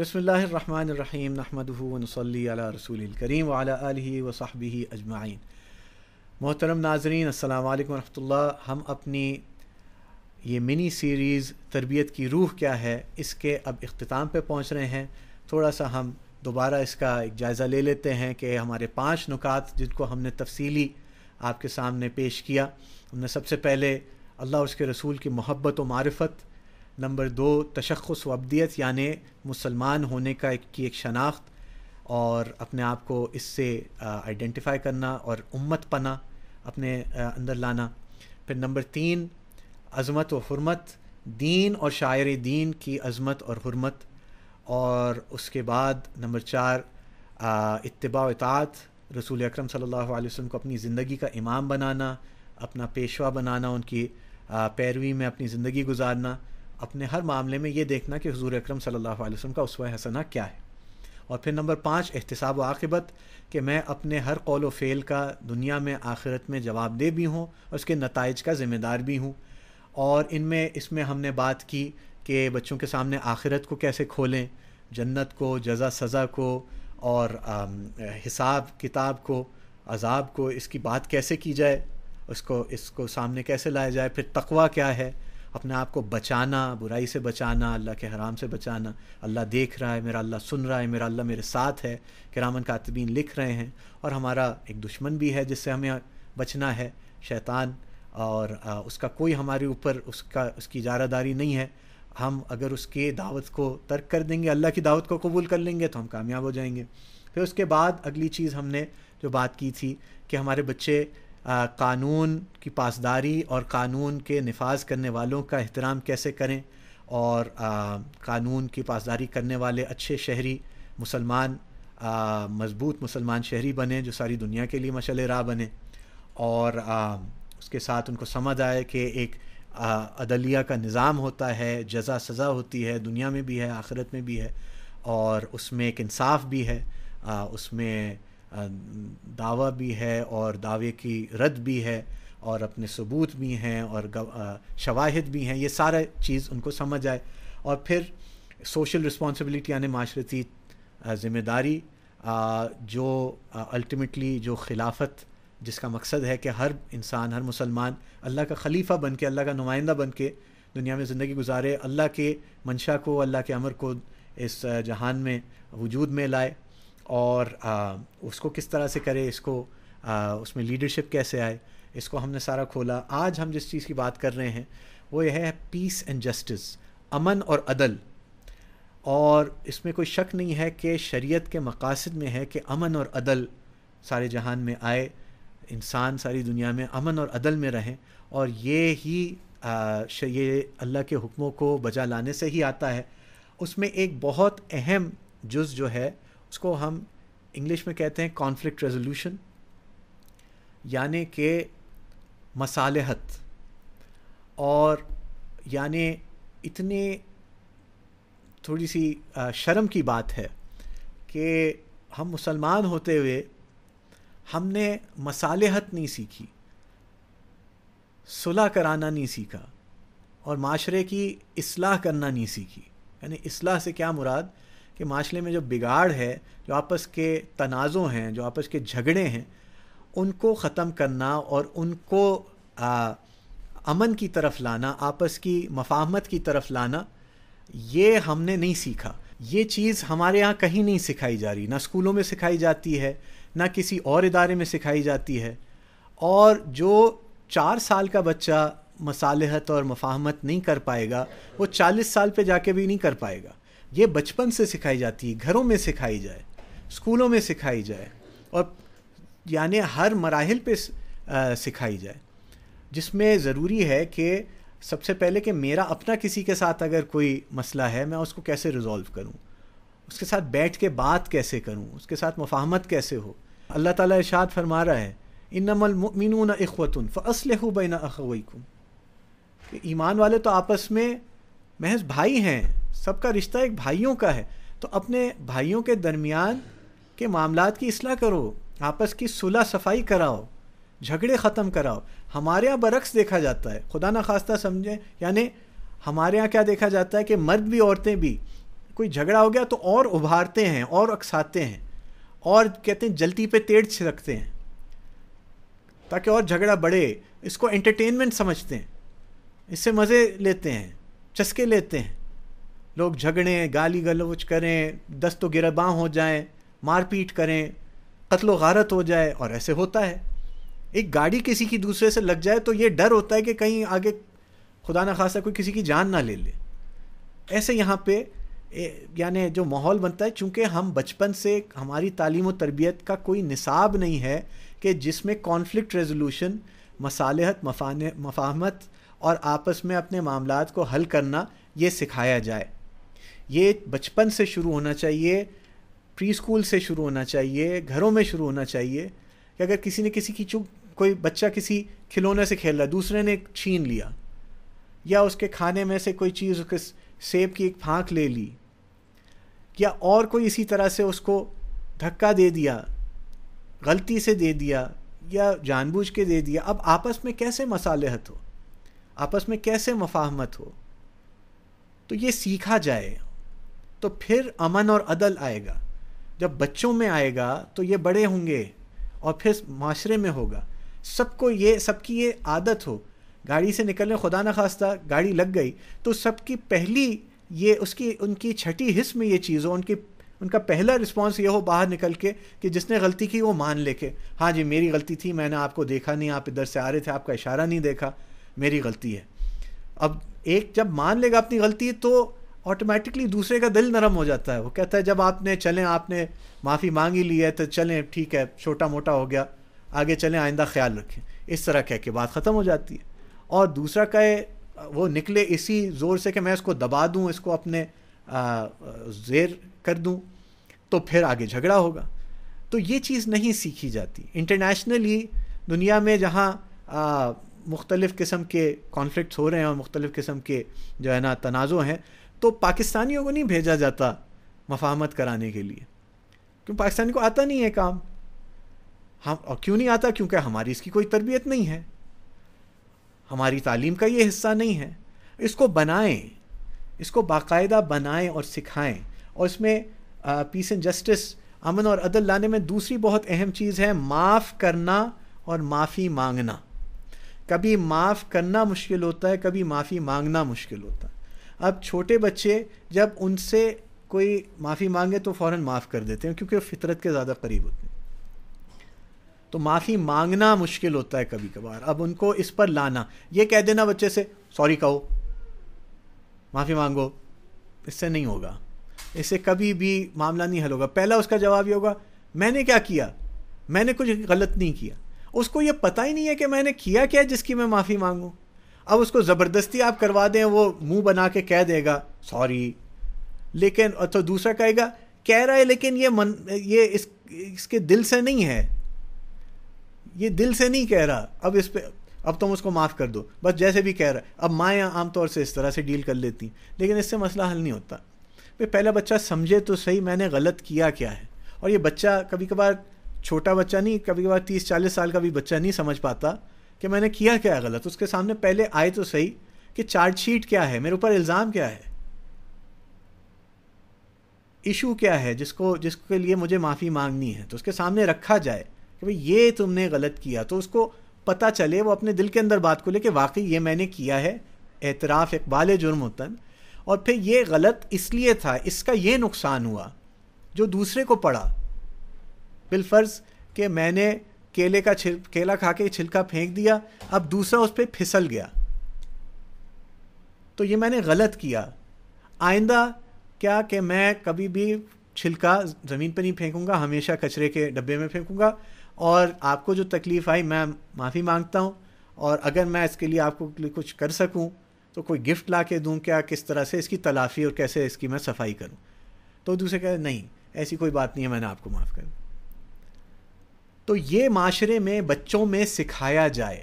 बसमीम नहमदनसली रसूल करीम वाली वसाहब अजमाइन मोहतरम नाजरीन अल्लाम वरहमल्ला हम अपनी ये मिनी सीरीज़ तरबियत की रूह क्या है इसके अब अख्ताम पर पहुँच रहे हैं थोड़ा सा हम दोबारा इसका एक जायज़ा ले लेते हैं कि हमारे पाँच नुकात जिनको हमने तफसीली आपके सामने पेश किया हमने सबसे पहले अल्लाह उसके रसूल की मोहब्बत व मारफत नंबर दो तशखस वब्दियत यानि मुसलमान होने का एक की एक शनाख्त और अपने आप को इससे आइडेंटिफाई करना और उम्मत पना अपने अंदर लाना फिर नंबर तीन अज़मत व हरमत दीन और शायर दीन की अज़मत और हरमत और उसके बाद नंबर चार इतबा इतात रसूल अक्रम सल्लल्लाहु वसल्लम को अपनी ज़िंदगी का इमाम बनाना अपना पेशवा बनाना उनकी पैरवी में अपनी ज़िंदगी गुजारना अपने हर मामले में ये देखना कि हजूर अक्रम सल्ला वसम का उसवा हसना क्या है और फिर नंबर पाँच एहतसाब व आकबत कि मैं अपने हर कौल व फ़ेल का दुनिया में आखिरत में जवाबदेह भी हूँ और उसके नतज का ज़िम्मेदार भी हूँ और इनमें इसमें हमने बात की कि बच्चों के सामने आखिरत को कैसे खोलें जन्नत को जजा सज़ा को और हिसाब किताब को अजाब को इसकी बात कैसे की जाए उसको इसको सामने कैसे लाया जाए फिर तकवा क्या है अपने आप को बचाना बुराई से बचाना अल्लाह के हराम से बचाना अल्लाह देख रहा है मेरा अल्लाह सुन रहा है मेरा अल्लाह मेरे साथ है किरामन कातबीन लिख रहे हैं और हमारा एक दुश्मन भी है जिससे हमें बचना है शैतान और उसका कोई हमारे ऊपर उसका उसकी इजारादारी नहीं है हम अगर उसके दावत को तर्क कर देंगे अल्लाह की दावत को कबूल कर लेंगे तो हम कामयाब हो जाएंगे फिर उसके बाद अगली चीज़ हमने जो बात की थी कि हमारे बच्चे कानून की पासदारी और कानून के नफाज करने वालों का एहतराम कैसे करें और कानून की पासदारी करने वाले अच्छे शहरी मुसलमान मज़बूत मुसलमान शहरी बने जो सारी दुनिया के लिए मशल राह बने और आ, उसके साथ उनको समझ आए कि एक अदलिया का निज़ाम होता है जजा सज़ा होती है दुनिया में भी है आखिरत में भी है और उसमें एक इंसाफ भी है आ, उसमें दावा भी है और दावे की रद्द भी है और अपने सबूत भी हैं और शवाहद भी हैं ये सारा चीज़ उनको समझ आए और फिर सोशल रिस्पॉन्सिबिलिटी यानी माशरती ज़िम्मेदारी जो अल्टीमेटली जो खिलाफत जिसका मकसद है कि हर इंसान हर मुसलमान अल्लाह का खलीफा बन के अल्लाह का नुमाइंदा बन के दुनिया में ज़िंदगी गुजारे अल्लाह के मंशा को अल्लाह के अमर को इस जहान में वजूद में लाए और आ, उसको किस तरह से करें इसको आ, उसमें लीडरशिप कैसे आए इसको हमने सारा खोला आज हम जिस चीज़ की बात कर रहे हैं वो यह है पीस एंड जस्टिस अमन और अदल और इसमें कोई शक नहीं है कि शरीयत के मकासद में है कि अमन और अदल सारे जहान में आए इंसान सारी दुनिया में अमन और अदल में रहें और ये ही आ, ये अल्लाह के हुक्मों को बजा लाने से ही आता है उसमें एक बहुत अहम जुज़ जो है उसको हम इंग्लिश में कहते हैं कॉन्फ्लिक्ट रेजोल्यूशन यानि के मसालहत और यानि इतने थोड़ी सी शर्म की बात है कि हम मुसलमान होते हुए हमने मसालेहत नहीं सीखी सुलह कराना नहीं सीखा और माशरे की असलाह करना नहीं सीखी यानी असलाह से क्या मुराद कि माशरे में जो बिगाड़ है जो आपस के तनाज़ों हैं जो आपस के झगड़े हैं उनको ख़त्म करना और उनको आ, अमन की तरफ लाना आपस की मफाहमत की तरफ लाना ये हमने नहीं सीखा ये चीज़ हमारे यहाँ कहीं नहीं सिखाई जा रही ना स्कूलों में सिखाई जाती है ना किसी और इदारे में सिखाई जाती है और जो चार साल का बच्चा मसालहत और मफाहमत नहीं कर पाएगा वो चालीस साल पे जाके भी नहीं कर पाएगा ये बचपन से सिखाई जाती है घरों में सिखाई जाए स्कूलों में सिखाई जाए और यानि हर मराहल पे सिखाई जाए जिसमें ज़रूरी है कि सबसे पहले कि मेरा अपना किसी के साथ अगर कोई मसला है मैं उसको कैसे रिजॉल्व करूँ उसके साथ बैठ के बात कैसे करूँ उसके साथ मुफाहमत कैसे हो अल्लाह ताला इरशाद फरमा रहा है इन नमलमिन फ़सल बना अखवैकुम ईमान वाले तो आपस में महज भाई हैं सबका रिश्ता एक भाइयों का है तो अपने भाइयों के दरमियान के मामला की असलाह करो आपस की सुलह सफाई कराओ झगड़े ख़त्म कराओ हमारे यहाँ बरक्स देखा जाता है खुदा ना खास्ता समझें यानी हमारे यहाँ क्या देखा जाता है कि मर्द भी औरतें भी कोई झगड़ा हो गया तो और उभारते हैं और अकसाते हैं और कहते हैं जल्दी पे तेड़ छिड़कते हैं ताकि और झगड़ा बढ़े इसको एंटरटेनमेंट समझते हैं इससे मज़े लेते हैं चस्के लेते हैं लोग झगड़ें गाली गलोच करें दस्तो गिरबाँ हो जाएं मारपीट करें कत्लो गारत हो जाए और ऐसे होता है एक गाड़ी किसी की दूसरे से लग जाए तो ये डर होता है कि कहीं आगे खुदा ना खासा कोई किसी की जान ना ले ले ऐसे यहाँ पे यानी जो माहौल बनता है चूँकि हम बचपन से हमारी तालीम और तरबियत का कोई निसाब नहीं है कि जिसमें कॉन्फ्लिक्ट रेजोलूशन मसालहत मफान मफाहमत और आपस में अपने मामला को हल करना ये सिखाया जाए ये बचपन से शुरू होना चाहिए प्री स्कूल से शुरू होना चाहिए घरों में शुरू होना चाहिए कि अगर किसी ने किसी की चूक कोई बच्चा किसी खिलौने से खेल रहा है दूसरे ने छीन लिया या उसके खाने में से कोई चीज़ उसके सेब की एक फांक ले ली या और कोई इसी तरह से उसको धक्का दे दिया गलती से दे दिया या जानबूझ के दे दिया अब आपस में कैसे मसाले हथ हो आपस में कैसे मफाहमत हो तो ये सीखा जाए तो फिर अमन और अदल आएगा जब बच्चों में आएगा तो ये बड़े होंगे और फिर माशरे में होगा सबको ये सबकी ये आदत हो गाड़ी से निकलने खुदा न खास्ता गाड़ी लग गई तो सबकी पहली ये उसकी उनकी छठी हिस्स में ये चीज़ हो उनकी उनका पहला रिस्पॉन्स ये हो बाहर निकल के कि जिसने गलती की वो मान लेके हाँ जी मेरी गलती थी मैंने आपको देखा नहीं आप इधर से आ रहे थे आपका इशारा नहीं देखा मेरी गलती है अब एक जब मान लेगा अपनी गलती तो ऑटोमेटिकली दूसरे का दिल नरम हो जाता है वो कहता है जब आपने चलें आपने माफ़ी मांगी ली है तो चलें ठीक है छोटा मोटा हो गया आगे चलें आइंदा ख्याल रखें इस तरह कह के बात ख़त्म हो जाती है और दूसरा का वो निकले इसी ज़ोर से कि मैं इसको दबा दूँ इसको अपने जेर कर दूँ तो फिर आगे झगड़ा होगा तो ये चीज़ नहीं सीखी जाती इंटरनेशनली दुनिया में जहाँ मुख्तलिफ़ किस्म के कॉन्फ्लिक्ट हो रहे हैं और मुख्तलिफ़ किस्म के जो है ना तनाज़ हैं तो पाकिस्तानियों को नहीं भेजा जाता मफाहमत कराने के लिए क्यों पाकिस्तानी को आता नहीं है काम हम और क्यों नहीं आता क्योंकि हमारी इसकी कोई तरबियत नहीं है हमारी तालीम का ये हिस्सा नहीं है इसको बनाएं इसको बाकायदा बनाएं और सिखाएं और इसमें पीस एंड जस्टिस अमन और अदल लाने में दूसरी बहुत अहम चीज़ है माफ़ करना और माफ़ी मांगना कभी माफ़ करना मुश्किल होता है कभी माफ़ी मांगना मुश्किल होता है अब छोटे बच्चे जब उनसे कोई माफ़ी मांगे तो फ़ौर माफ़ कर देते हैं क्योंकि वो फितरत के ज़्यादा करीब होते हैं तो माफ़ी मांगना मुश्किल होता है कभी कभार अब उनको इस पर लाना ये कह देना बच्चे से सॉरी कहो माफ़ी मांगो इससे नहीं होगा इससे कभी भी मामला नहीं हल होगा पहला उसका जवाब ये होगा मैंने क्या किया मैंने कुछ गलत नहीं किया उसको ये पता ही नहीं है कि मैंने किया क्या जिसकी मैं माफ़ी मांगूँ अब उसको ज़बरदस्ती आप करवा दें वो मुंह बना के कह देगा सॉरी लेकिन तो दूसरा कहेगा कह रहा है लेकिन ये मन ये इस इसके दिल से नहीं है ये दिल से नहीं कह रहा अब इस पर अब तुम तो उसको माफ़ कर दो बस जैसे भी कह रहा है अब माएँ आमतौर से इस तरह से डील कर लेती लेकिन इससे मसला हल नहीं होता भाई पहला बच्चा समझे तो सही मैंने गलत किया क्या है और ये बच्चा कभी कभार छोटा बच्चा नहीं कभी कभार तीस चालीस साल का भी बच्चा नहीं समझ पाता कि मैंने किया क्या गलत उसके सामने पहले आए तो सही कि चार्जशीट क्या है मेरे ऊपर इल्ज़ाम क्या है इशू क्या है जिसको जिसके लिए मुझे माफ़ी मांगनी है तो उसके सामने रखा जाए कि भाई ये तुमने गलत किया तो उसको पता चले वो अपने दिल के अंदर बात को लेके वाकई ये मैंने किया है एतराफ़ इकबाल जुर्म होता और फिर ये गलत इसलिए था इसका ये नुकसान हुआ जो दूसरे को पड़ा बिलफर्ज कि मैंने केले का छिल केला खा के छिलका फेंक दिया अब दूसरा उस पर फिसल गया तो ये मैंने गलत किया आइंदा क्या कि मैं कभी भी छिलका ज़मीन पर नहीं फेंकूँगा हमेशा कचरे के डब्बे में फेंकूँगा और आपको जो तकलीफ़ आई मैं माफ़ी मांगता हूँ और अगर मैं इसके लिए आपको कुछ कर सकूँ तो कोई गिफ्ट ला के दूँ क्या किस तरह से इसकी तलाफ़ी और कैसे इसकी मैं सफाई करूँ तो दूसरे कह नहीं ऐसी कोई बात नहीं है मैंने आपको माफ़ करूँ तो ये माशरे में बच्चों में सिखाया जाए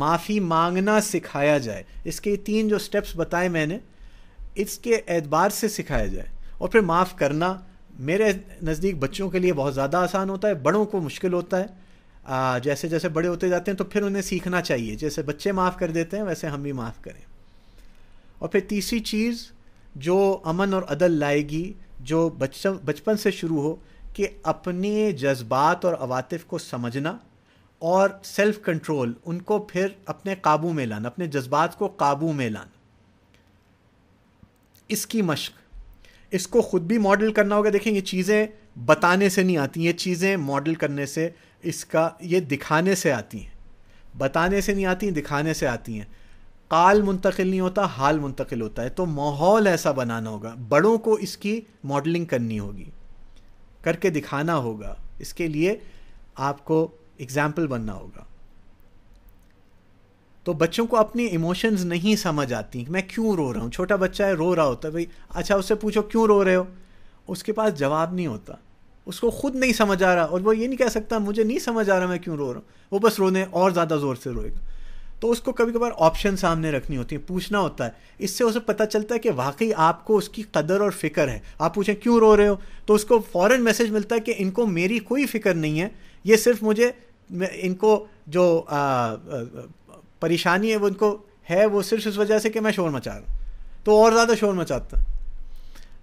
माफ़ी मांगना सिखाया जाए इसके तीन जो स्टेप्स बताए मैंने इसके एतबार से सिखाया जाए और फिर माफ़ करना मेरे नज़दीक बच्चों के लिए बहुत ज़्यादा आसान होता है बड़ों को मुश्किल होता है आ, जैसे जैसे बड़े होते जाते हैं तो फिर उन्हें सीखना चाहिए जैसे बच्चे माफ़ कर देते हैं वैसे हम भी माफ़ करें और फिर तीसरी चीज़ जो अमन और अदल लाएगी जो बच्चों बचपन से शुरू हो कि अपने जज्बात और अवातिफ को समझना और सेल्फ कंट्रोल उनको फिर अपने काबू में लाना अपने जज्बात को काबू में लाना इसकी मश्क इसको ख़ुद भी मॉडल करना होगा देखें ये चीज़ें बताने से नहीं आती ये चीज़ें मॉडल करने से इसका ये दिखाने से आती हैं बताने से नहीं आती दिखाने से आती हैं काल मुंतकिल नहीं होता हाल मुंतकिल होता है तो माहौल ऐसा बनाना होगा बड़ों को इसकी मॉडलिंग करनी होगी करके दिखाना होगा इसके लिए आपको एग्ज़ाम्पल बनना होगा तो बच्चों को अपनी इमोशंस नहीं समझ आती मैं क्यों रो रहा हूँ छोटा बच्चा है रो रहा होता है भाई अच्छा उससे पूछो क्यों रो रहे हो उसके पास जवाब नहीं होता उसको खुद नहीं समझ आ रहा और वो ये नहीं कह सकता मुझे नहीं समझ आ रहा मैं क्यों रो रहा हूँ वो बस रोने और ज़्यादा ज़ोर से रोएगा तो उसको कभी कभार ऑप्शन सामने रखनी होती है पूछना होता है इससे उसे पता चलता है कि वाकई आपको उसकी कदर और फ़िक्र है आप पूछें क्यों रो रहे हो तो उसको फ़ौरन मैसेज मिलता है कि इनको मेरी कोई फ़िक्र नहीं है ये सिर्फ मुझे इनको जो परेशानी है वो इनको है वो सिर्फ उस वजह से कि मैं शोर मचा रहा हूँ तो और ज़्यादा शोर मचाता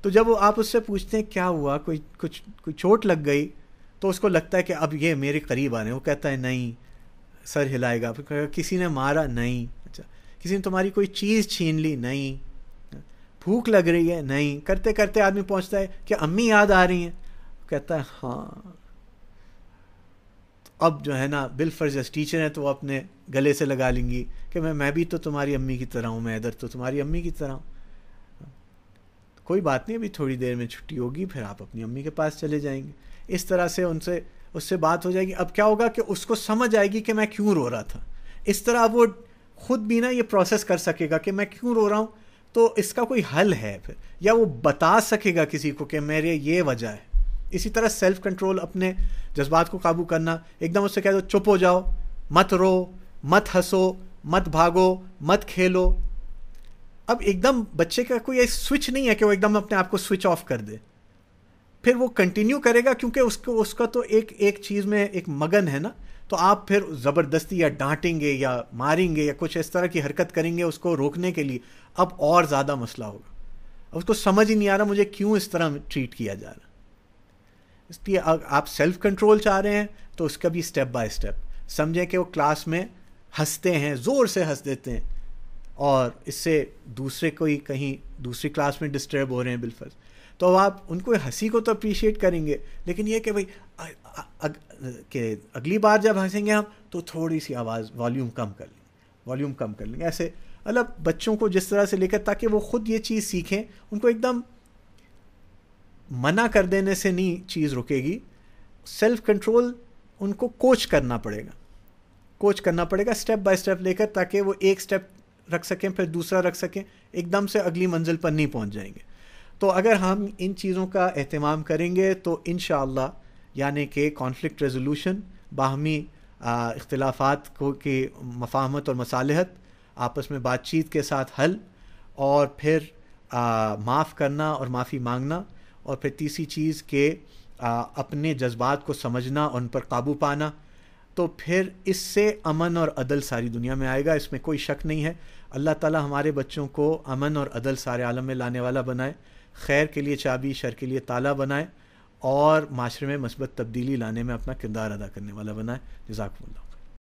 तो जब आप उससे पूछते हैं क्या हुआ कोई कुछ कोई चोट लग गई तो उसको लगता है कि अब ये मेरे करीब आ रहे हैं वो कहता है नहीं सर हिलाएगा किसी ने मारा नहीं अच्छा किसी ने तुम्हारी कोई चीज़ छीन ली नहीं भूख लग रही है नहीं करते करते आदमी पहुंचता है कि अम्मी याद आ रही हैं कहता है हाँ तो अब जो है ना बिल फर्ज टीचर है तो वो अपने गले से लगा लेंगी कि मैं मैं भी तो तुम्हारी अम्मी की तरह हूँ मैं इधर तो तुम्हारी अम्मी की तरह हूँ कोई बात नहीं अभी थोड़ी देर में छुट्टी होगी फिर आप अपनी अम्मी के पास चले जाएंगे इस तरह से उनसे उससे बात हो जाएगी अब क्या होगा कि उसको समझ आएगी कि मैं क्यों रो रहा था इस तरह वो खुद भी ना ये प्रोसेस कर सकेगा कि मैं क्यों रो रहा हूँ तो इसका कोई हल है फिर या वो बता सकेगा किसी को कि मेरे ये वजह है इसी तरह सेल्फ कंट्रोल अपने जज्बात को काबू करना एकदम उससे कह दो चुप हो जाओ मत रो मत हंसो मत भागो मत खेलो अब एकदम बच्चे का कोई स्विच नहीं है कि वो एकदम अपने आप को स्विच ऑफ कर दे फिर वो कंटिन्यू करेगा क्योंकि उसको उसका तो एक एक चीज़ में एक मगन है ना तो आप फिर ज़बरदस्ती या डांटेंगे या मारेंगे या कुछ इस तरह की हरकत करेंगे उसको रोकने के लिए अब और ज़्यादा मसला होगा अब उसको तो समझ ही नहीं आ रहा मुझे क्यों इस तरह ट्रीट किया जा रहा इसलिए आप सेल्फ कंट्रोल चाह रहे हैं तो उसका भी स्टेप बाय स्टेप समझें कि वो क्लास में हंसते हैं ज़ोर से हंस देते हैं और इससे दूसरे कोई कहीं दूसरी क्लास में डिस्टर्ब हो रहे हैं बिलफर्ज तो आप उनको हंसी को तो अप्रिशिएट करेंगे लेकिन ये कि भाई अग, अगली बार जब हंसेंगे हम तो थोड़ी सी आवाज़ वॉल्यूम कम कर लेंगे वॉल्यूम कम कर लेंगे ऐसे मतलब बच्चों को जिस तरह से लेकर ताकि वो खुद ये चीज़ सीखें उनको एकदम मना कर देने से नहीं चीज़ रुकेगी सेल्फ कंट्रोल उनको कोच करना पड़ेगा कोच करना पड़ेगा स्टेप बाय स्टेप लेकर ताकि वो एक स्टेप रख सकें फिर दूसरा रख सकें एकदम से अगली मंजिल पर नहीं पहुंच जाएंगे तो अगर हम इन चीज़ों का अहतमाम करेंगे तो इन यानी कि कॉन्फ्लिक्ट रेजोलूशन बाहमी इख्तलाफात को के मफाहमत और मसालहत आपस में बातचीत के साथ हल और फिर माफ़ करना और माफ़ी मांगना और फिर तीसरी चीज़ के आ, अपने जज्बात को समझना और उन पर काबू पाना तो फिर इससे अमन और अदल सारी दुनिया में आएगा इसमें कोई शक नहीं है अल्लाह ताला हमारे बच्चों को अमन और अदल सारे आलम में लाने वाला बनाए खैर के लिए चाबी शर के लिए ताला बनाए और माशरे में मस्बत तब्दीली लाने में अपना किरदार अदा करने वाला बनाए जजाकल्ला